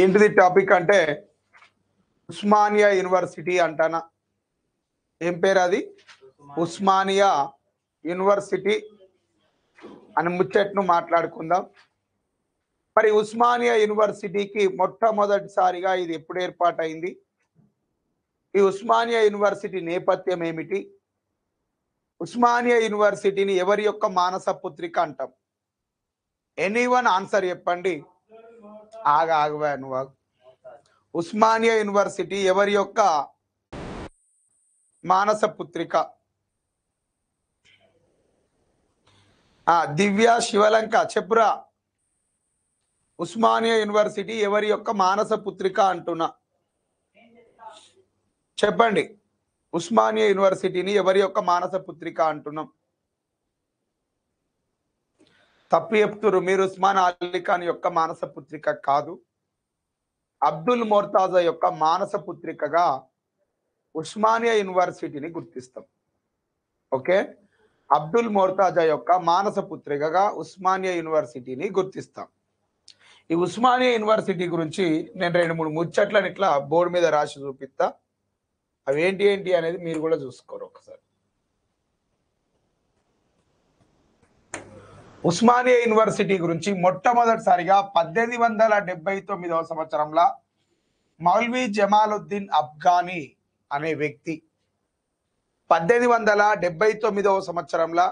ఏంటిది టాపిక్ అంటే ఉస్మానియా యూనివర్సిటీ అంటానా ఏం పేరు అది ఉస్మానియా యూనివర్సిటీ అని ముచ్చట్ను మాట్లాడుకుందాం మరి ఉస్మానియా యూనివర్సిటీకి మొట్టమొదటిసారిగా ఇది ఎప్పుడు ఏర్పాటైంది ఈ ఉస్మానియా యూనివర్సిటీ నేపథ్యం ఏమిటి ఉస్మానియా యూనివర్సిటీని ఎవరి యొక్క మానస పుత్రిక అంటాం ఎనీవన్ ఆన్సర్ చెప్పండి ఆగ ఆగవా నువ్వు ఉస్మానియా యూనివర్సిటీ ఎవరి యొక్క మానస పుత్రిక దివ్య శివలంక చెప్పురా ఉస్మానియా యూనివర్సిటీ ఎవరి యొక్క మానస పుత్రిక అంటున్నా చెప్పండి ఉస్మానియా యూనివర్సిటీని ఎవరి యొక్క మానస పుత్రిక అంటున్నాం తప్పు చెప్తురు మీరు ఉస్మాన్ అలీ ఖాన్ యొక్క మానస పుత్రిక కాదు అబ్దుల్ మోర్తాజా యొక్క మానస పుత్రికగా ఉస్మానియా యూనివర్సిటీని గుర్తిస్తాం ఓకే అబ్దుల్ మోర్తాజా యొక్క మానస పుత్రికగా ఉస్మానియా యూనివర్సిటీని గుర్తిస్తాం ఈ ఉస్మానియా యూనివర్సిటీ గురించి నేను రెండు మూడు ముచ్చట్లను ఇట్లా బోర్డు మీద రాసి చూపిస్తా అవి ఏంటి ఏంటి అనేది మీరు కూడా చూసుకోరు ఒకసారి ఉస్మానియా యూనివర్సిటీ గురించి మొట్టమొదటిసారిగా పద్దెనిమిది వందల డెబ్బై తొమ్మిదవ సంవత్సరంలో మౌల్వీ జమాలుద్దీన్ అఫ్ఘానీ అనే వ్యక్తి పద్దెనిమిది వందల డెబ్బై తొమ్మిదవ సంవత్సరంలో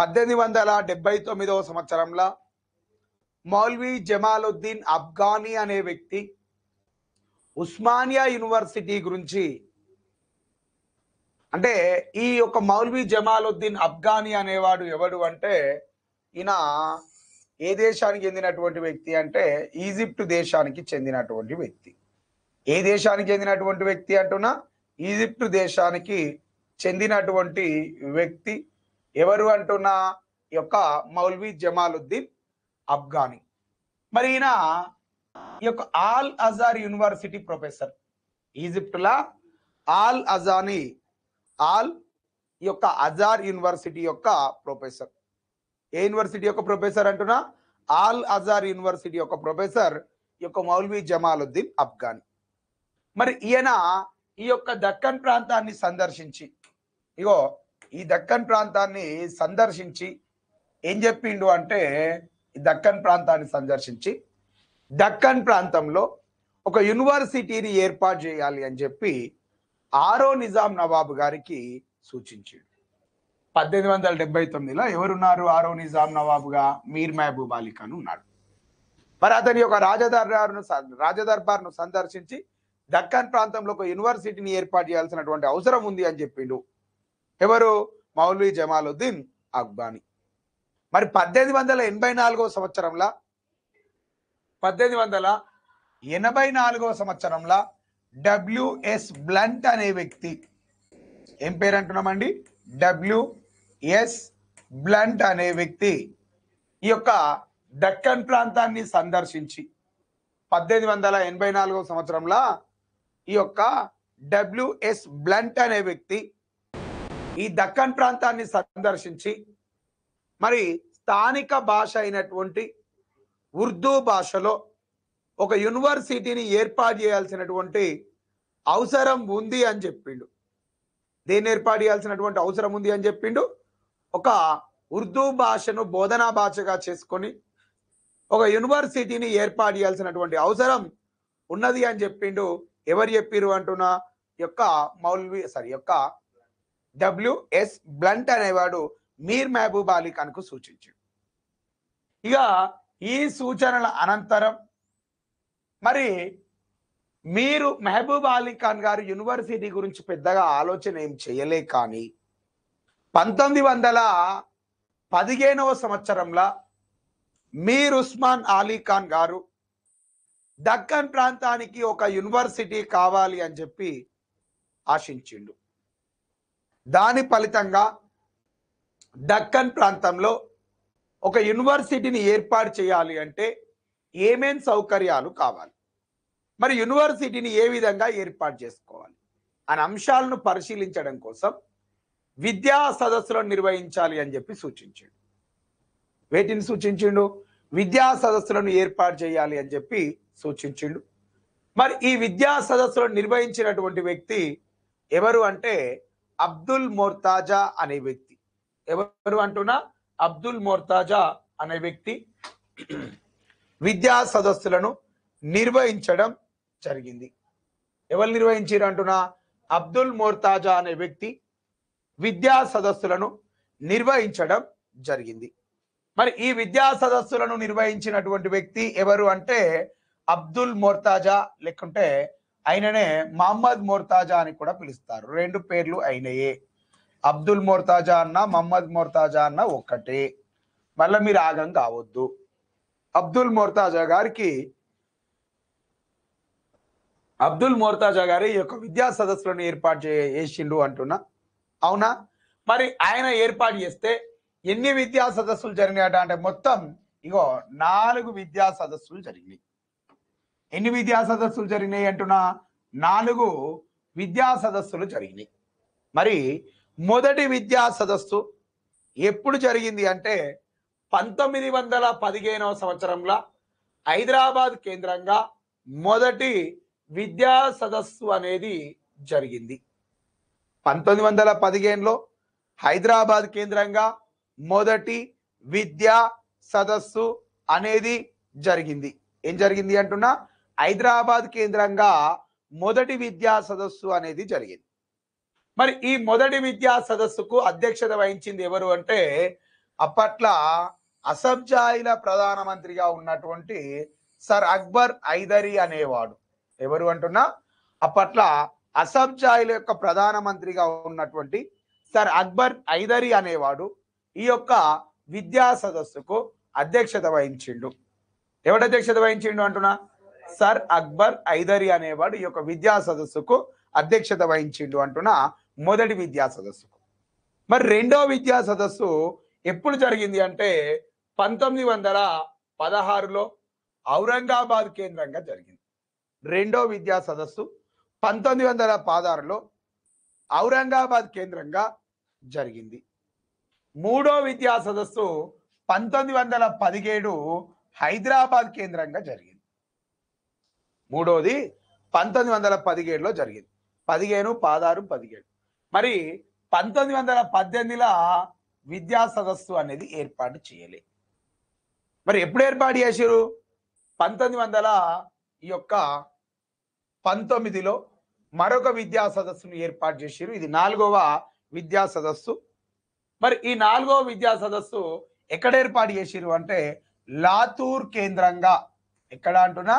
పద్దెనిమిది వందల డెబ్బై తొమ్మిదవ సంవత్సరంలో మౌల్వీ జమాలుద్దీన్ అఫ్ఘానీ అనే వ్యక్తి ఉస్మానియా యూనివర్సిటీ గురించి అంటే ఈ యొక్క మౌల్వీ జమాలుద్దీన్ అఫ్ఘానీ అనేవాడు ఎవడు అంటే ఈయన ఏ దేశానికి చెందినటువంటి వ్యక్తి అంటే ఈజిప్ట్ దేశానికి చెందినటువంటి వ్యక్తి ఏ దేశానికి చెందినటువంటి వ్యక్తి అంటున్నా ఈజిప్ట్ దేశానికి చెందినటువంటి వ్యక్తి ఎవరు అంటున్నా యొక్క మౌల్వీ జమాలుద్దీన్ అఫ్ఘానీ మరి ఈయన ఈ యొక్క ఆల్ అజార్ యూనివర్సిటీ ప్రొఫెసర్ ఈజిప్ట్లా ఆల్ అజానీ ఆల్ ఈ యొక్క అజార్ యూనివర్సిటీ యొక్క ప్రొఫెసర్ ఏ యూనివర్సిటీ యొక్క ప్రొఫెసర్ అంటున్నా ఆల్ అజార్ యూనివర్సిటీ యొక్క ప్రొఫెసర్ ఈ యొక్క మౌల్వీ జమాలుద్దీన్ అఫ్ఘాన్ మరి ఈయన ఈ యొక్క దక్కన్ ప్రాంతాన్ని సందర్శించి ఇగో ఈ దక్కన్ ప్రాంతాన్ని సందర్శించి ఏం చెప్పిండు అంటే దక్కన్ ప్రాంతాన్ని సందర్శించి దక్కన్ ప్రాంతంలో ఒక యూనివర్సిటీని ఏర్పాటు చేయాలి అని చెప్పి ఆరో నిజాం నవాబు గారికి సూచించాడు పద్దెనిమిది వందల డెబ్బై తొమ్మిదిలో ఎవరున్నారు ఆరో నిజాం నవాబుగా మీర్ మహబూబ్ అలీ ఖాన్ ఉన్నాడు మరి అతని యొక్క రాజదర్బార్ను రాజదర్బార్ను సందర్శించి దక్కన్ ప్రాంతంలో ఒక యూనివర్సిటీని ఏర్పాటు చేయాల్సినటువంటి అవసరం ఉంది అని చెప్పిండు ఎవరు మౌలీ జమాలుద్దీన్ అక్బానీ మరి పద్దెనిమిది వందల ఎనభై నాలుగో సంవత్సరంలో పద్దెనిమిది వందల ఎనభై నాలుగో సంవత్సరంలో డబ్ల్యూఎస్ బ్లంట్ అనే వ్యక్తి ఏం పేరు అంటున్నామండి డబ్ల్యూఎస్ బ్లంట్ అనే వ్యక్తి ఈ యొక్క దక్కన్ ప్రాంతాన్ని సందర్శించి పద్దెనిమిది వందల ఎనభై నాలుగో సంవత్సరంలో ఈ యొక్క డబ్ల్యూఎస్ బ్లంట్ అనే వ్యక్తి ఈ దక్కన్ ప్రాంతాన్ని సందర్శించి మరి స్థానిక భాష అయినటువంటి ఉర్దూ భాషలో ఒక యూనివర్సిటీని ఏర్పాటు చేయాల్సినటువంటి అవసరం ఉంది అని చెప్పిండు దేన్ని ఏర్పాటు చేయాల్సినటువంటి అవసరం ఉంది అని చెప్పిండు ఒక ఉర్దూ భాషను బోధనా భాషగా చేసుకొని ఒక యూనివర్సిటీని ఏర్పాటు చేయాల్సినటువంటి అవసరం ఉన్నది అని చెప్పిండు ఎవరు చెప్పిరు అంటున్నా యొక్క మౌల్వి సారీ యొక్క డబ్ల్యూఎస్ బ్లంట్ అనేవాడు మీర్ మహబూబ్ అలీ ఖాన్కు సూచించాడు ఇక ఈ సూచనల అనంతరం మరి మీరు మెహబూబ్ అలీ ఖాన్ గారు యూనివర్సిటీ గురించి పెద్దగా ఆలోచన ఏం చేయలే కానీ పంతొమ్మిది వందల పదిహేనవ సంవత్సరంలో మీర్ ఉస్మాన్ అలీ ఖాన్ గారు దక్కన్ ప్రాంతానికి ఒక యూనివర్సిటీ కావాలి అని చెప్పి ఆశించిండు దాని ఫలితంగా దక్కన్ ప్రాంతంలో ఒక యూనివర్సిటీని ఏర్పాటు చేయాలి అంటే ఏమేం సౌకర్యాలు కావాలి మరి యూనివర్సిటీని ఏ విధంగా ఏర్పాటు చేసుకోవాలి అనే అంశాలను పరిశీలించడం కోసం విద్యా సదస్సులను నిర్వహించాలి అని చెప్పి సూచించాడు వేటిని సూచించిండు విద్యా సదస్సులను ఏర్పాటు చేయాలి అని చెప్పి సూచించిండు మరి ఈ విద్యా సదస్సులను నిర్వహించినటువంటి వ్యక్తి ఎవరు అంటే అబ్దుల్ మోర్తాజా అనే వ్యక్తి ఎవరు అంటున్నా అబ్దుల్ మోర్తాజా అనే వ్యక్తి విద్యా సదస్సులను నిర్వహించడం జరిగింది ఎవరు నిర్వహించారు అంటున్నా అబ్దుల్ మోర్తాజా అనే వ్యక్తి విద్యా సదస్సులను నిర్వహించడం జరిగింది మరి ఈ విద్యా సదస్సులను నిర్వహించినటువంటి వ్యక్తి ఎవరు అంటే అబ్దుల్ మోర్తాజా లేకుంటే ఆయననే మహమ్మద్ మోర్తాజా అని కూడా పిలుస్తారు రెండు పేర్లు అయినయే అబ్దుల్ మోర్తాజా అన్న మహమ్మద్ మోర్తాజా అన్న ఒక్కటే మళ్ళీ మీరు ఆగం కావద్దు అబ్దుల్ మోర్తాజా గారికి అబ్దుల్ మోర్తాజా గారు ఈ యొక్క విద్యా సదస్సులను ఏర్పాటు చే చేసిండు అంటున్నా అవునా మరి ఆయన ఏర్పాటు చేస్తే ఎన్ని విద్యా సదస్సులు జరిగినాయట అంటే మొత్తం ఇగో నాలుగు విద్యా సదస్సులు జరిగినాయి ఎన్ని విద్యా సదస్సులు జరిగినాయి అంటున్నా నాలుగు విద్యా సదస్సులు జరిగినాయి మరి మొదటి విద్యా సదస్సు ఎప్పుడు జరిగింది అంటే పంతొమ్మిది వందల పదిహేనవ సంవత్సరంలో హైదరాబాద్ కేంద్రంగా మొదటి విద్యా సదస్సు అనేది జరిగింది పంతొమ్మిది వందల పదిహేనులో హైదరాబాద్ కేంద్రంగా మొదటి విద్యా సదస్సు అనేది జరిగింది ఏం జరిగింది అంటున్నా హైదరాబాద్ కేంద్రంగా మొదటి విద్యా సదస్సు అనేది జరిగింది మరి ఈ మొదటి విద్యా సదస్సుకు అధ్యక్షత వహించింది ఎవరు అంటే అప్పట్ల అసబ్జాయిల ప్రధానమంత్రిగా ఉన్నటువంటి సర్ అక్బర్ ఐదరి అనేవాడు ఎవరు అంటున్నా అప్పట్ల జాయిల్ యొక్క ప్రధానమంత్రిగా ఉన్నటువంటి సర్ అక్బర్ ఐదరి అనేవాడు ఈ యొక్క విద్యా సదస్సుకు అధ్యక్షత వహించిండు ఎవడు అధ్యక్షత వహించిండు అంటున్నా సర్ అక్బర్ ఐదరి అనేవాడు ఈ యొక్క విద్యా సదస్సుకు అధ్యక్షత వహించిండు అంటున్నా మొదటి విద్యా సదస్సుకు మరి రెండో విద్యా సదస్సు ఎప్పుడు జరిగింది అంటే పంతొమ్మిది వందల పదహారులో ఔరంగాబాద్ కేంద్రంగా జరిగింది రెండో విద్యా సదస్సు పంతొమ్మిది వందల పదహారులో ఔరంగాబాద్ కేంద్రంగా జరిగింది మూడో విద్యా సదస్సు పంతొమ్మిది వందల పదిహేడు హైదరాబాద్ కేంద్రంగా జరిగింది మూడోది పంతొమ్మిది వందల పదిహేడులో జరిగింది పదిహేను పదహారు పదిహేడు మరి పంతొమ్మిది వందల పద్దెనిమిదిలో విద్యా సదస్సు అనేది ఏర్పాటు చేయలే మరి ఎప్పుడు ఏర్పాటు చేశారు పంతొమ్మిది వందల ఈ యొక్క పంతొమ్మిదిలో మరొక విద్యా సదస్సును ఏర్పాటు చేసారు ఇది నాలుగవ విద్యా సదస్సు మరి ఈ నాలుగవ విద్యా సదస్సు ఎక్కడ ఏర్పాటు చేసిరు అంటే లాతూర్ కేంద్రంగా ఎక్కడ అంటున్నా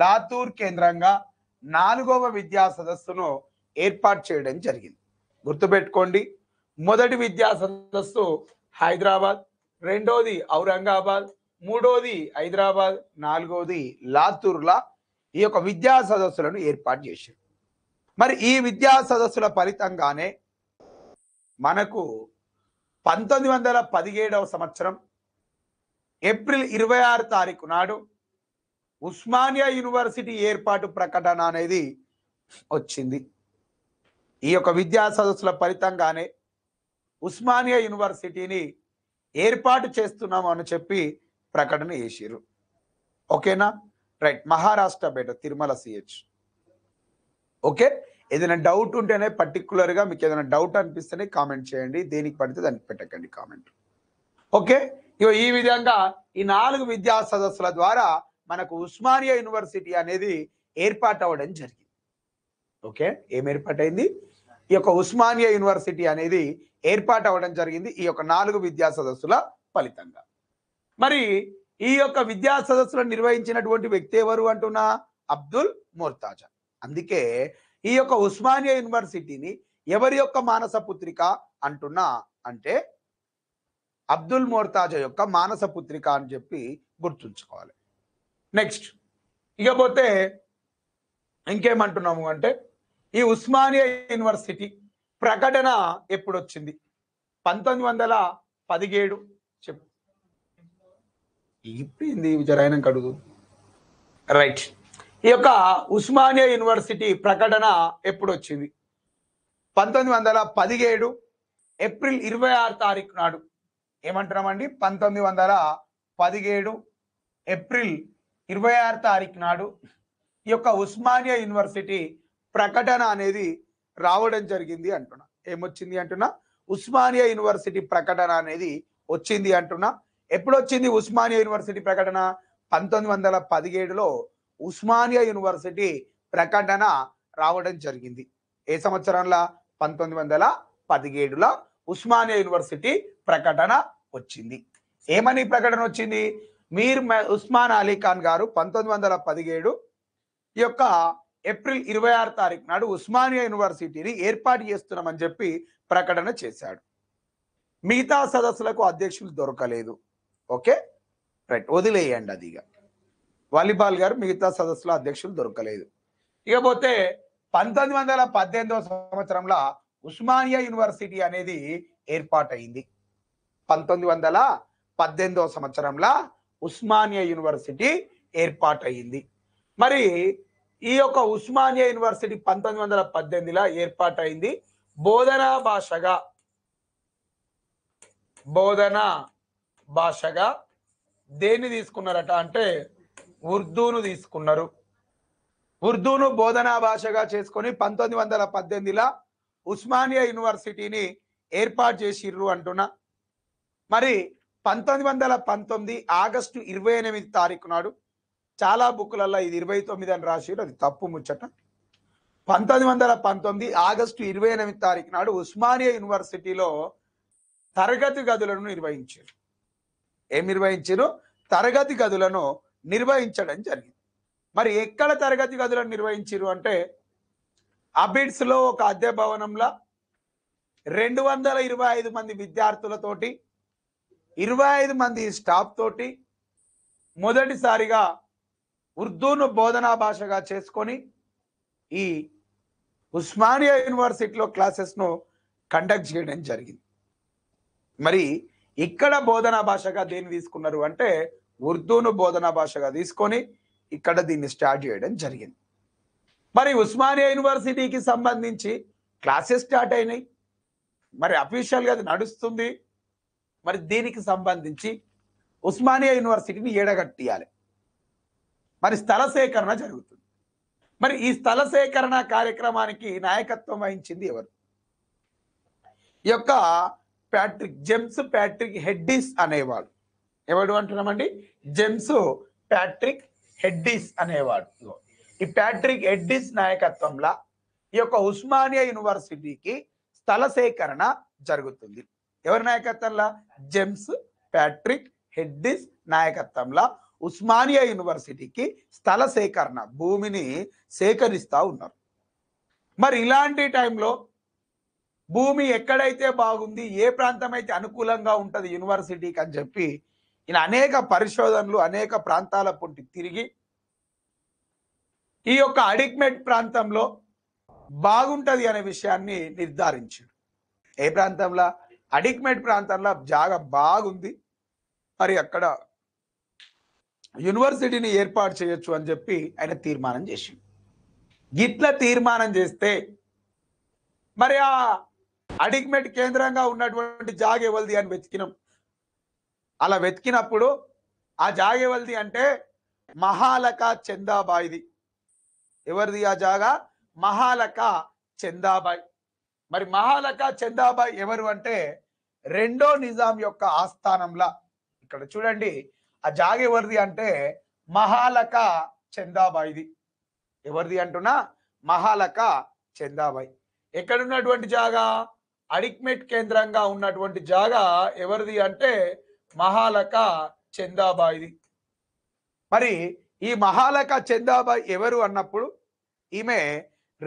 లాతూర్ కేంద్రంగా నాలుగవ విద్యా సదస్సును ఏర్పాటు చేయడం జరిగింది గుర్తుపెట్టుకోండి మొదటి విద్యా సదస్సు హైదరాబాద్ రెండోది ఔరంగాబాద్ మూడోది హైదరాబాద్ నాలుగోది లాతూర్లా ఈ యొక్క విద్యా సదస్సులను ఏర్పాటు చేశారు మరి ఈ విద్యా సదస్సుల ఫలితంగానే మనకు పంతొమ్మిది వందల పదిహేడవ సంవత్సరం ఏప్రిల్ ఇరవై ఆరు తారీఖు నాడు ఉస్మానియా యూనివర్సిటీ ఏర్పాటు ప్రకటన అనేది వచ్చింది ఈ యొక్క విద్యా సదస్సుల ఫలితంగానే ఉస్మానియా యూనివర్సిటీని ఏర్పాటు చేస్తున్నాము అని చెప్పి ప్రకటన చేసిరు ఓకేనా రైట్ మహారాష్ట్ర బేట తిరుమల సిహెచ్ ఓకే ఏదైనా డౌట్ ఉంటేనే పర్టికులర్గా మీకు ఏదైనా డౌట్ అనిపిస్తేనే కామెంట్ చేయండి దేనికి పడితే దానికి పెట్టకండి కామెంట్ ఓకే ఇక ఈ విధంగా ఈ నాలుగు విద్యా సదస్సుల ద్వారా మనకు ఉస్మానియా యూనివర్సిటీ అనేది ఏర్పాటు అవ్వడం జరిగింది ఓకే ఏం ఏర్పాటైంది ఈ యొక్క ఉస్మానియా యూనివర్సిటీ అనేది ఏర్పాటు అవ్వడం జరిగింది ఈ యొక్క నాలుగు విద్యా సదస్సుల ఫలితంగా మరి ఈ యొక్క విద్యా సదస్సులను నిర్వహించినటువంటి వ్యక్తి ఎవరు అంటున్నా అబ్దుల్ మోర్తాజా అందుకే ఈ యొక్క ఉస్మానియా యూనివర్సిటీని ఎవరి యొక్క మానస పుత్రిక అంటున్నా అంటే అబ్దుల్ మోర్తాజా యొక్క మానస పుత్రిక అని చెప్పి గుర్తుంచుకోవాలి నెక్స్ట్ ఇకపోతే ఇంకేమంటున్నాము అంటే ఈ ఉస్మానియా యూనివర్సిటీ ప్రకటన ఎప్పుడొచ్చింది పంతొమ్మిది వందల పదిహేడు ఇప్పింది జరాయనం కడుగు రైట్ ఈ యొక్క ఉస్మానియా యూనివర్సిటీ ప్రకటన ఎప్పుడు వచ్చింది పంతొమ్మిది వందల పదిహేడు ఏప్రిల్ ఇరవై ఆరు తారీఖు నాడు ఏమంటున్నామండి పంతొమ్మిది వందల పదిహేడు ఏప్రిల్ ఇరవై ఆరు తారీఖు నాడు ఈ యొక్క ఉస్మానియా యూనివర్సిటీ ప్రకటన అనేది రావడం జరిగింది అంటున్నా ఏమొచ్చింది అంటున్నా ఉస్మానియా యూనివర్సిటీ ప్రకటన అనేది వచ్చింది అంటున్నా ఎప్పుడొచ్చింది ఉస్మానియా యూనివర్సిటీ ప్రకటన పంతొమ్మిది వందల పదిహేడులో ఉస్మానియా యూనివర్సిటీ ప్రకటన రావడం జరిగింది ఏ సంవత్సరంలో పంతొమ్మిది వందల పదిహేడులో ఉస్మానియా యూనివర్సిటీ ప్రకటన వచ్చింది ఏమని ప్రకటన వచ్చింది మీర్ ఉస్మాన్ అలీ ఖాన్ గారు పంతొమ్మిది వందల పదిహేడు యొక్క ఏప్రిల్ ఇరవై ఆరు తారీఖు నాడు ఉస్మానియా యూనివర్సిటీని ఏర్పాటు చేస్తున్నామని చెప్పి ప్రకటన చేశాడు మిగతా సదస్సులకు అధ్యక్షులు దొరకలేదు ఓకే రైట్ వదిలేయండి అది ఇక వాలీబాల్ గారు మిగతా సదస్సులో అధ్యక్షులు దొరకలేదు ఇకపోతే పంతొమ్మిది వందల పద్దెనిమిదవ సంవత్సరంలో ఉస్మానియా యూనివర్సిటీ అనేది ఏర్పాటైంది పంతొమ్మిది వందల పద్దెనిమిదవ సంవత్సరంలో ఉస్మానియా యూనివర్సిటీ అయింది మరి ఈ యొక్క ఉస్మానియా యూనివర్సిటీ పంతొమ్మిది వందల పద్దెనిమిదిలో ఏర్పాటైంది బోధనా భాషగా బోధన భాషగా దేన్ని తీసుకున్నారట అంటే ఉర్దూను తీసుకున్నారు ఉర్దూను బోధనా భాషగా చేసుకొని పంతొమ్మిది వందల పద్దెనిమిదిలో ఉస్మానియా యూనివర్సిటీని ఏర్పాటు చేసిర్రు అంటున్నా మరి పంతొమ్మిది వందల పంతొమ్మిది ఆగస్టు ఇరవై ఎనిమిది తారీఖు నాడు చాలా బుక్లలో ఇది ఇరవై తొమ్మిది అని రాసిరు అది తప్పు ముచ్చట పంతొమ్మిది వందల పంతొమ్మిది ఆగస్టు ఇరవై ఎనిమిది తారీఖు నాడు ఉస్మానియా యూనివర్సిటీలో తరగతి గదులను నిర్వహించారు ఏం నిర్వహించారు తరగతి గదులను నిర్వహించడం జరిగింది మరి ఎక్కడ తరగతి గదులను నిర్వహించారు అంటే అబిడ్స్లో ఒక అద్దె భవనంలో రెండు వందల ఇరవై ఐదు మంది విద్యార్థులతోటి ఇరవై ఐదు మంది స్టాఫ్ తోటి మొదటిసారిగా ఉర్దూను బోధనా భాషగా చేసుకొని ఈ ఉస్మానియా యూనివర్సిటీలో క్లాసెస్ను కండక్ట్ చేయడం జరిగింది మరి ఇక్కడ బోధనా భాషగా దేన్ని తీసుకున్నారు అంటే ఉర్దూను బోధనా భాషగా తీసుకొని ఇక్కడ దీన్ని స్టార్ట్ చేయడం జరిగింది మరి ఉస్మానియా యూనివర్సిటీకి సంబంధించి క్లాసెస్ స్టార్ట్ అయినాయి మరి అఫీషియల్గా అది నడుస్తుంది మరి దీనికి సంబంధించి ఉస్మానియా యూనివర్సిటీని ఏడగట్టియాలి మరి స్థల సేకరణ జరుగుతుంది మరి ఈ స్థల సేకరణ కార్యక్రమానికి నాయకత్వం వహించింది ఎవరు యొక్క ప్యాట్రిక్ జెమ్స్ ప్యాట్రిక్ హెడ్డీస్ అనేవాడు ఎవడు అంటున్నామండి జెమ్స్ ప్యాట్రిక్ హెడ్డీస్ అనేవాడు ఈ ప్యాట్రిక్ హెడ్డీస్ నాయకత్వంలో ఈ యొక్క ఉస్మానియా యూనివర్సిటీకి స్థల సేకరణ జరుగుతుంది ఎవరి నాయకత్వంలో జెమ్స్ ప్యాట్రిక్ హెడ్డిస్ నాయకత్వంలో ఉస్మానియా యూనివర్సిటీకి స్థల సేకరణ భూమిని సేకరిస్తూ ఉన్నారు మరి ఇలాంటి టైంలో భూమి ఎక్కడైతే బాగుంది ఏ ప్రాంతం అయితే అనుకూలంగా ఉంటుంది యూనివర్సిటీకి అని చెప్పి ఈయన అనేక పరిశోధనలు అనేక ప్రాంతాల పొంటి తిరిగి ఈ యొక్క అడిక్మెట్ ప్రాంతంలో బాగుంటుంది అనే విషయాన్ని నిర్ధారించాడు ఏ ప్రాంతంలో అడిక్మెట్ ప్రాంతంలో జాగ బాగుంది మరి అక్కడ యూనివర్సిటీని ఏర్పాటు చేయొచ్చు అని చెప్పి ఆయన తీర్మానం చేసిండు ఇట్లా తీర్మానం చేస్తే మరి ఆ అడిగ్మెంట్ కేంద్రంగా ఉన్నటువంటి జాగేవల్ది అని వెతికినాం అలా వెతికినప్పుడు ఆ జాగేవల్ది అంటే మహాలక చందాబాయిది ఎవరిది ఆ జాగా మహాలక చందాబాయి మరి మహాలక చందాబాయి ఎవరు అంటే రెండో నిజాం యొక్క ఆస్థానంలా ఇక్కడ చూడండి ఆ జాగ ఎవరిది అంటే మహాలక చందాబాయిది ఎవరిది అంటున్నా మహాలక చందాబాయి ఎక్కడున్నటువంటి జాగా అడిక్మెట్ కేంద్రంగా ఉన్నటువంటి జాగా ఎవరిది అంటే మహాలక చందాబాయిది మరి ఈ మహాలక చందాబాయి ఎవరు అన్నప్పుడు ఈమె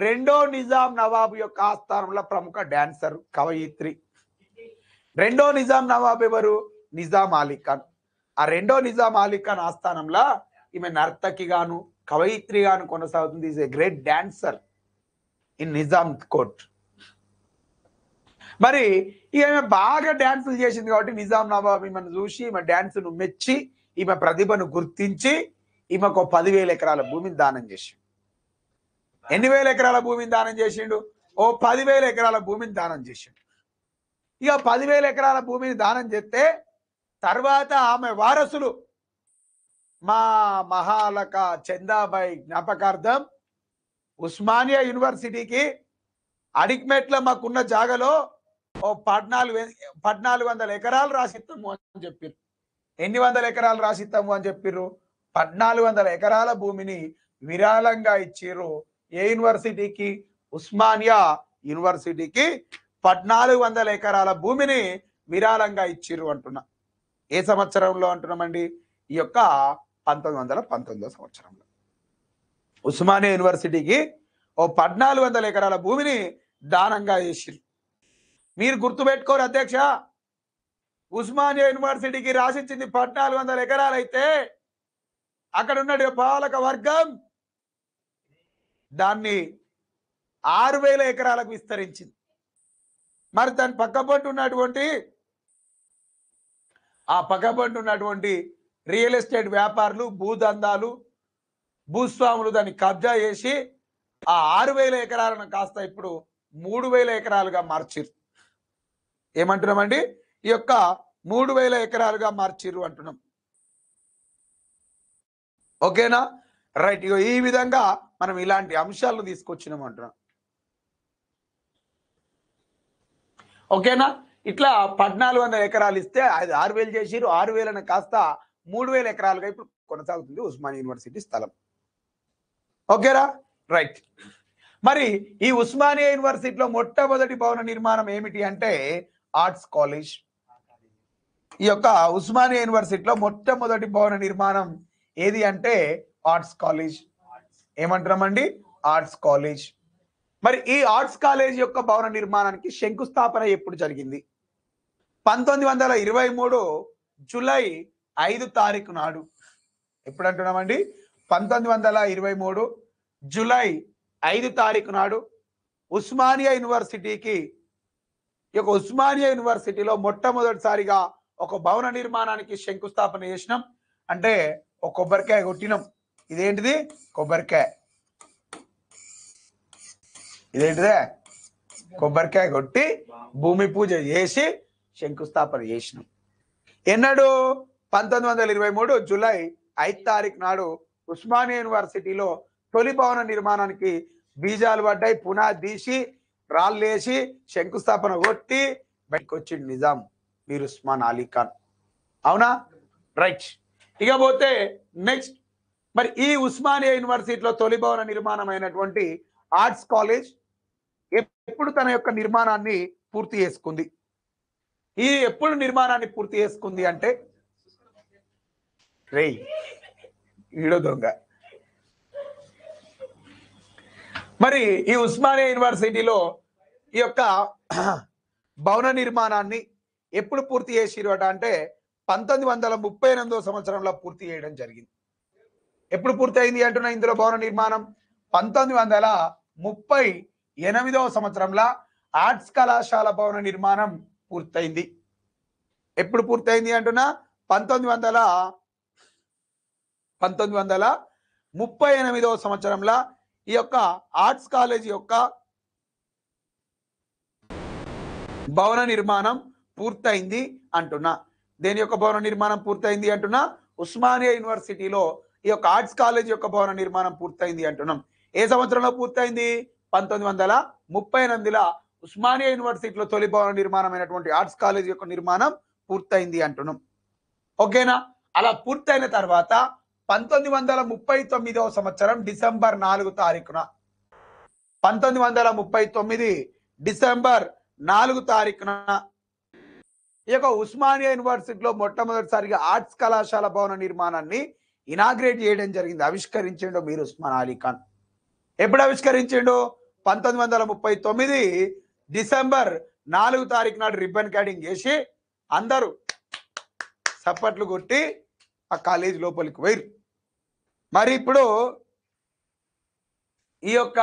రెండో నిజాం నవాబు యొక్క ఆస్థానంలో ప్రముఖ డాన్సర్ కవయిత్రి రెండో నిజాం నవాబ్ ఎవరు నిజాం అలీఖాన్ ఆ రెండో నిజాం అలీఖాన్ ఆస్థానంలో ఈమె నర్తకిగాను కవయిత్రిగాను కొనసాగుతుంది is a great dancer in Nizam court మరి ఈమె బాగా డ్యాన్సులు చేసింది కాబట్టి నిజాం నవాబ్ ఈమెను చూసి ఈమె డ్యాన్సును మెచ్చి ఈమె ప్రతిభను గుర్తించి ఈమెకు పదివేల ఎకరాల భూమిని దానం చేసిండు ఎన్ని వేల ఎకరాల భూమిని దానం చేసిండు ఓ పదివేల ఎకరాల భూమిని దానం చేసిండు ఇక పదివేల ఎకరాల భూమిని దానం చేస్తే తర్వాత ఆమె వారసులు మా మహాలక చందాబాయి జ్ఞాపకార్థం ఉస్మానియా యూనివర్సిటీకి అడిక్మెట్ల మాకున్న జాగలో ఓ పద్నాలుగు పద్నాలుగు వందల ఎకరాలు రాసిస్తాము అని చెప్పిర్రు ఎన్ని వందల ఎకరాలు రాసిస్తాము అని చెప్పిర్రు పద్నాలుగు వందల ఎకరాల భూమిని విరాళంగా ఇచ్చిర్రు ఏ యూనివర్సిటీకి ఉస్మానియా యూనివర్సిటీకి పద్నాలుగు వందల ఎకరాల భూమిని విరాళంగా ఇచ్చిర్రు అంటున్నా ఏ సంవత్సరంలో అంటున్నామండి ఈ యొక్క పంతొమ్మిది వందల సంవత్సరంలో ఉస్మానియా యూనివర్సిటీకి ఓ పద్నాలుగు వందల ఎకరాల భూమిని దానంగా చేసిర్రు మీరు గుర్తుపెట్టుకోరు అధ్యక్ష ఉస్మానియా యూనివర్సిటీకి రాసించింది పద్నాలుగు వందల అయితే అక్కడ ఉన్న పాలక వర్గం దాన్ని ఆరు వేల ఎకరాలకు విస్తరించింది మరి దాని పక్కపట్టు ఉన్నటువంటి ఆ పక్కపట్టు ఉన్నటువంటి రియల్ ఎస్టేట్ వ్యాపారులు భూదందాలు భూస్వాములు దాన్ని కబ్జా చేసి ఆ ఆరు వేల ఎకరాలను కాస్త ఇప్పుడు మూడు వేల ఎకరాలుగా మార్చిరు ఏమంటున్నామండి ఈ యొక్క మూడు వేల ఎకరాలుగా మార్చిర్రు అంటున్నాం ఓకేనా రైట్ ఇగో ఈ విధంగా మనం ఇలాంటి అంశాలను తీసుకొచ్చినాం అంటున్నాం ఓకేనా ఇట్లా పద్నాలుగు వందల ఎకరాలు ఇస్తే అది ఆరు వేలు చేసిరు ఆరు వేలను కాస్త మూడు వేల ఎకరాలుగా ఇప్పుడు కొనసాగుతుంది ఉస్మాన్ యూనివర్సిటీ స్థలం ఓకేరా రైట్ మరి ఈ ఉస్మానియా యూనివర్సిటీలో మొట్టమొదటి భవన నిర్మాణం ఏమిటి అంటే ఆర్ట్స్ కాలేజ్ ఈ యొక్క ఉస్మానియా యూనివర్సిటీలో మొట్టమొదటి భవన నిర్మాణం ఏది అంటే ఆర్ట్స్ కాలేజ్ ఏమంటున్నామండి ఆర్ట్స్ కాలేజ్ మరి ఈ ఆర్ట్స్ కాలేజ్ యొక్క భవన నిర్మాణానికి శంకుస్థాపన ఎప్పుడు జరిగింది పంతొమ్మిది వందల ఇరవై మూడు జులై ఐదు తారీఖు నాడు ఎప్పుడు అంటున్నామండి పంతొమ్మిది వందల ఇరవై మూడు జులై ఐదు తారీఖు నాడు ఉస్మానియా యూనివర్సిటీకి ఈ యొక్క ఉస్మానియా యూనివర్సిటీలో మొట్టమొదటిసారిగా ఒక భవన నిర్మాణానికి శంకుస్థాపన చేసినాం అంటే ఒక కొబ్బరికాయ కొట్టినాం ఇదేంటిది కొబ్బరికాయ ఇదేంటిదే కొబ్బరికాయ కొట్టి భూమి పూజ చేసి శంకుస్థాపన చేసినాం ఎన్నడు పంతొమ్మిది వందల ఇరవై మూడు జూలై ఐదు తారీఖు నాడు ఉస్మానియా యూనివర్సిటీలో తొలి భవన నిర్మాణానికి బీజాలు పడ్డాయి పునాది తీసి రాళ్ళేసి శంకుస్థాపన కొట్టి బయటకు వచ్చింది నిజాం మీరు ఉస్మాన్ అలీ ఖాన్ అవునా రైట్ ఇకపోతే నెక్స్ట్ మరి ఈ ఉస్మానియా యూనివర్సిటీలో తొలి భవన నిర్మాణమైనటువంటి ఆర్ట్స్ కాలేజ్ ఎప్పుడు తన యొక్క నిర్మాణాన్ని పూర్తి చేసుకుంది ఈ ఎప్పుడు నిర్మాణాన్ని పూర్తి చేసుకుంది అంటే రే ఈడో దొంగ మరి ఈ ఉస్మానియా యూనివర్సిటీలో ఈ యొక్క భవన నిర్మాణాన్ని ఎప్పుడు పూర్తి అట అంటే పంతొమ్మిది వందల ముప్పై ఎనిమిదో సంవత్సరంలో పూర్తి చేయడం జరిగింది ఎప్పుడు పూర్తి అయింది అంటున్నా ఇందులో భవన నిర్మాణం పంతొమ్మిది వందల ముప్పై ఎనిమిదవ సంవత్సరంలో ఆర్ట్స్ కళాశాల భవన నిర్మాణం పూర్తయింది ఎప్పుడు పూర్తయింది అంటున్నా పంతొమ్మిది వందల పంతొమ్మిది వందల ముప్పై ఎనిమిదవ సంవత్సరంలో ఈ యొక్క ఆర్ట్స్ కాలేజీ యొక్క భవన నిర్మాణం పూర్తయింది అంటున్నా దేని యొక్క భవన నిర్మాణం పూర్తయింది అంటున్నా ఉస్మానియా యూనివర్సిటీలో ఈ యొక్క ఆర్ట్స్ కాలేజ్ యొక్క భవన నిర్మాణం పూర్తయింది అంటున్నాం ఏ సంవత్సరంలో పూర్తయింది పంతొమ్మిది వందల ముప్పై ఎనిమిదిలో ఉస్మానియా యూనివర్సిటీలో తొలి భవన నిర్మాణమైనటువంటి ఆర్ట్స్ కాలేజ్ యొక్క నిర్మాణం పూర్తయింది అంటున్నాం ఓకేనా అలా పూర్తయిన తర్వాత పంతొమ్మిది వందల ముప్పై తొమ్మిదవ సంవత్సరం డిసెంబర్ నాలుగు తారీఖున పంతొమ్మిది వందల ముప్పై తొమ్మిది డిసెంబర్ నాలుగు తారీఖున ఈ యొక్క ఉస్మానియా యూనివర్సిటీలో మొట్టమొదటిసారిగా ఆర్ట్స్ కళాశాల భవన నిర్మాణాన్ని ఇనాగ్రేట్ చేయడం జరిగింది ఆవిష్కరించిండో మీరు ఉస్మాన్ అలీ ఖాన్ ఎప్పుడు ఆవిష్కరించిండు పంతొమ్మిది వందల ముప్పై తొమ్మిది డిసెంబర్ నాలుగు తారీఖు నాడు రిబ్బన్ కటింగ్ చేసి అందరూ చప్పట్లు కొట్టి ఆ కాలేజ్ లోపలికి వేరు మరి ఇప్పుడు ఈ యొక్క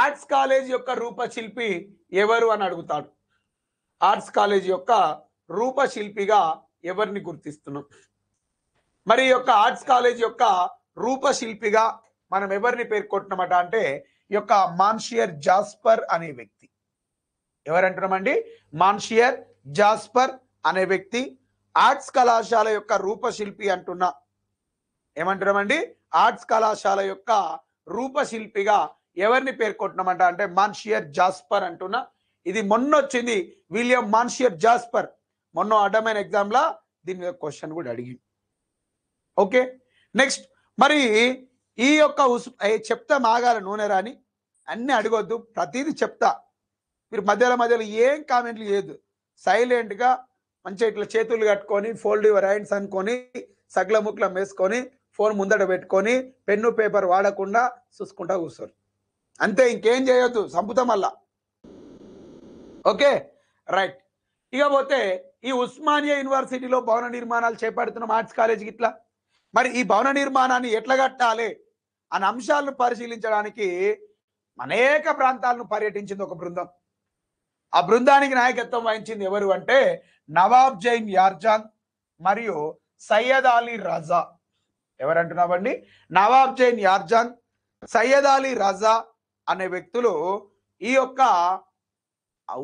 ఆర్ట్స్ కాలేజ్ యొక్క రూపశిల్పి ఎవరు అని అడుగుతాడు ఆర్ట్స్ కాలేజ్ యొక్క రూపశిల్పిగా ఎవరిని గుర్తిస్తున్నాం మరి యొక్క ఆర్ట్స్ కాలేజ్ యొక్క రూపశిల్పిగా మనం ఎవరిని పేర్కొంటున్నామట అంటే ఈ యొక్క మాన్షియర్ జాస్పర్ అనే వ్యక్తి ఎవరంటున్నామండి మాన్షియర్ జాస్పర్ అనే వ్యక్తి ఆర్ట్స్ కళాశాల యొక్క రూపశిల్పి అంటున్నా ఏమంటున్నామండి ఆర్ట్స్ కళాశాల యొక్క రూపశిల్పిగా ఎవరిని పేర్కొంటున్నామంట అంటే మాన్షియర్ జాస్పర్ అంటున్నా ఇది మొన్న వచ్చింది విలియం మాన్షియర్ జాస్పర్ మొన్న అడ్డమైన ఎగ్జామ్లో దీని మీద క్వశ్చన్ కూడా అడిగింది ఓకే నెక్స్ట్ మరి ఈ యొక్క చెప్తా మాగాల నూనె రాని అన్నీ అడగొద్దు ప్రతిదీ చెప్తా మీరు మధ్యలో మధ్యలో ఏం కామెంట్లు చేయొద్దు సైలెంట్గా మంచిగా ఇట్లా చేతులు కట్టుకొని ఫోల్డ్ యువర్ హ్యాండ్స్ అనుకొని సగ్ల ముక్లం వేసుకొని ఫోన్ ముందట పెట్టుకొని పెన్ను పేపర్ వాడకుండా చూసుకుంటా కూర్చోరు అంతే ఇంకేం చేయొద్దు సంపుతం అల్లా ఓకే రైట్ ఇకపోతే ఈ ఉస్మానియా యూనివర్సిటీలో భవన నిర్మాణాలు చేపడుతున్నాం ఆర్ట్స్ కాలేజీకి ఇట్లా మరి ఈ భవన నిర్మాణాన్ని ఎట్లా కట్టాలి అనే అంశాలను పరిశీలించడానికి అనేక ప్రాంతాలను పర్యటించింది ఒక బృందం ఆ బృందానికి నాయకత్వం వహించింది ఎవరు అంటే నవాబ్ జైన్ యార్జాన్ మరియు సయ్యద్ అలీ రజా ఎవరంటున్నావండి నవాబ్ జైన్ యార్జాన్ సయ్యద్ అలీ రజా అనే వ్యక్తులు ఈ యొక్క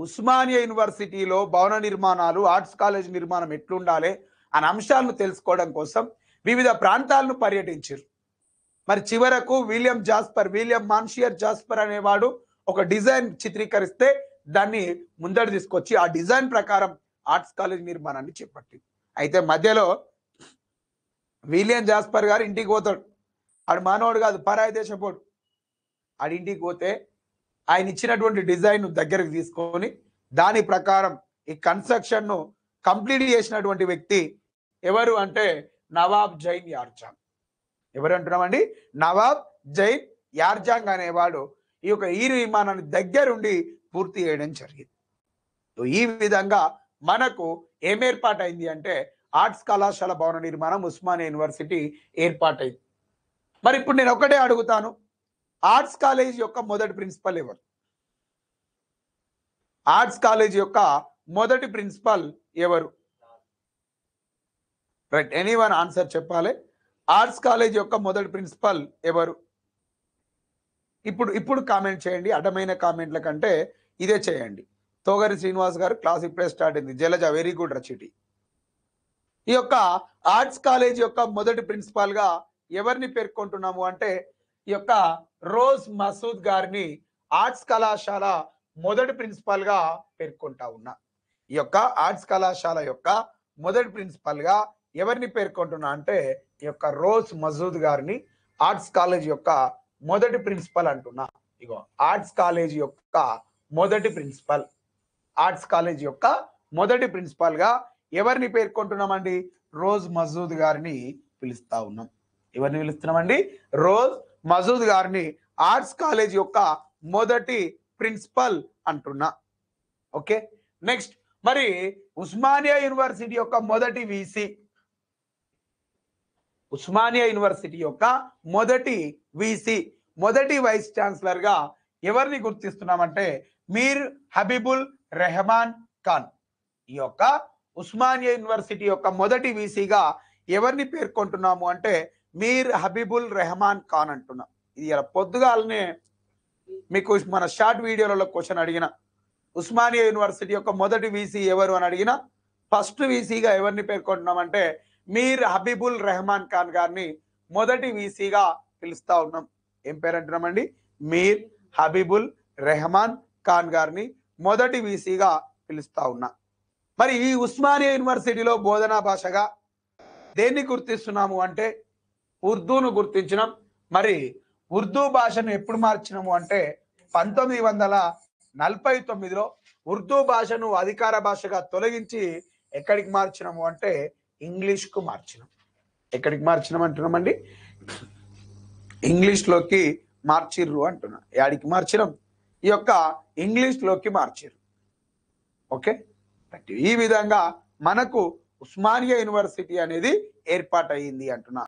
ఉస్మానియా యూనివర్సిటీలో భవన నిర్మాణాలు ఆర్ట్స్ కాలేజ్ నిర్మాణం ఎట్లుండాలి అనే అంశాలను తెలుసుకోవడం కోసం వివిధ ప్రాంతాలను పర్యటించారు మరి చివరకు విలియం జాస్పర్ విలియం మాన్షియర్ జాస్పర్ అనేవాడు ఒక డిజైన్ చిత్రీకరిస్తే దాన్ని ముందడు తీసుకొచ్చి ఆ డిజైన్ ప్రకారం ఆర్ట్స్ కాలేజ్ నిర్మాణాన్ని చేపట్టి అయితే మధ్యలో విలియం జాస్పర్ గారు ఇంటికి పోతాడు ఆడు మానవుడు కాదు పరాయి దేశపోడు అడింటికి పోతే ఆయన ఇచ్చినటువంటి డిజైన్ దగ్గరకు తీసుకొని దాని ప్రకారం ఈ కన్స్ట్రక్షన్ను కంప్లీట్ చేసినటువంటి వ్యక్తి ఎవరు అంటే నవాబ్ జైన్ యార్జాంగ్ ఎవరు అంటున్నామండి నవాబ్ జైన్ యార్జాంగ్ అనేవాడు ఈ యొక్క ఈరు విమానాన్ని దగ్గరుండి పూర్తి చేయడం జరిగింది ఈ విధంగా మనకు ఏం ఏర్పాటైంది అంటే ఆర్ట్స్ కళాశాల భవన నిర్మాణం ఉస్మానియా యూనివర్సిటీ ఏర్పాటైంది మరి ఇప్పుడు నేను ఒకటే అడుగుతాను ఆర్ట్స్ కాలేజ్ యొక్క మొదటి ప్రిన్సిపల్ ఎవరు ఆర్ట్స్ కాలేజ్ యొక్క మొదటి ప్రిన్సిపల్ ఎవరు రైట్ ఎనీ వన్ ఆన్సర్ చెప్పాలి ఆర్ట్స్ కాలేజ్ యొక్క మొదటి ప్రిన్సిపల్ ఎవరు ఇప్పుడు ఇప్పుడు కామెంట్ చేయండి అడ్డమైన కామెంట్ల కంటే ఇదే చేయండి తోగరి శ్రీనివాస్ గారు క్లాస్ ఇప్పుడే స్టార్ట్ అయింది జలజ వెరీ గుడ్ రచిటి ఈ యొక్క ఆర్ట్స్ కాలేజ్ యొక్క మొదటి ప్రిన్సిపల్గా ఎవరిని పేర్కొంటున్నాము అంటే ఈ యొక్క రోజ్ మసూద్ గారిని ఆర్ట్స్ కళాశాల మొదటి ప్రిన్సిపాల్ గా పేర్కొంటా ఉన్నా ఈ యొక్క ఆర్ట్స్ కళాశాల యొక్క మొదటి ప్రిన్సిపాల్ గా ఎవరిని పేర్కొంటున్నా అంటే ఈ యొక్క రోజ్ మసూద్ గారిని ఆర్ట్స్ కాలేజ్ యొక్క మొదటి ప్రిన్సిపల్ అంటున్నా ఇగో ఆర్ట్స్ కాలేజ్ యొక్క మొదటి ప్రిన్సిపల్ ఆర్ట్స్ కాలేజ్ యొక్క మొదటి ప్రిన్సిపాల్ గా ఎవరిని పేర్కొంటున్నామండి రోజ్ మసూద్ గారిని పిలుస్తా ఉన్నాం ఎవరిని పిలుస్తున్నామండి రోజ్ మజూద్ గారిని ఆర్ట్స్ కాలేజ్ యొక్క మొదటి ప్రిన్సిపల్ అంటున్నా ఓకే నెక్స్ట్ మరి ఉస్మానియా యూనివర్సిటీ యొక్క మొదటి విసి ఉస్మానియా యూనివర్సిటీ యొక్క మొదటి విసి మొదటి వైస్ ఛాన్సలర్ గా ఎవరిని గుర్తిస్తున్నామంటే మీర్ హబీబుల్ రెహమాన్ ఖాన్ ఈ యొక్క ఉస్మానియా యూనివర్సిటీ యొక్క మొదటి వీసీగా ఎవరిని పేర్కొంటున్నాము అంటే మీర్ హబీబుల్ రెహమాన్ ఖాన్ అంటున్నా ఇది ఇలా పొద్దుగాలనే మీకు మన షార్ట్ వీడియోలలో క్వశ్చన్ అడిగిన ఉస్మానియా యూనివర్సిటీ యొక్క మొదటి వీసీ ఎవరు అని అడిగిన ఫస్ట్ వీసీగా ఎవరిని పేర్కొంటున్నామంటే మీర్ హబీబుల్ రెహమాన్ ఖాన్ గారిని మొదటి వీసీగా పిలుస్తా ఉన్నాం ఏం పేరు అంటున్నామండి మీర్ హబీబుల్ రెహమాన్ ఖాన్ గారిని మొదటి వీసీగా పిలుస్తా ఉన్నా మరి ఈ ఉస్మానియా యూనివర్సిటీలో బోధనా భాషగా దేన్ని గుర్తిస్తున్నాము అంటే ఉర్దూను గుర్తించినాం మరి ఉర్దూ భాషను ఎప్పుడు మార్చినాము అంటే పంతొమ్మిది వందల నలభై తొమ్మిదిలో ఉర్దూ భాషను అధికార భాషగా తొలగించి ఎక్కడికి మార్చినాము అంటే ఇంగ్లీష్కు మార్చినాం ఎక్కడికి మార్చినాం అంటున్నామండి ఇంగ్లీష్లోకి మార్చిర్రు అంటున్నా యాడికి మార్చినాం ఈ యొక్క ఇంగ్లీష్లోకి మార్చిర్రు ఓకే ఈ విధంగా మనకు ఉస్మానియా యూనివర్సిటీ అనేది ఏర్పాటయింది అంటున్నా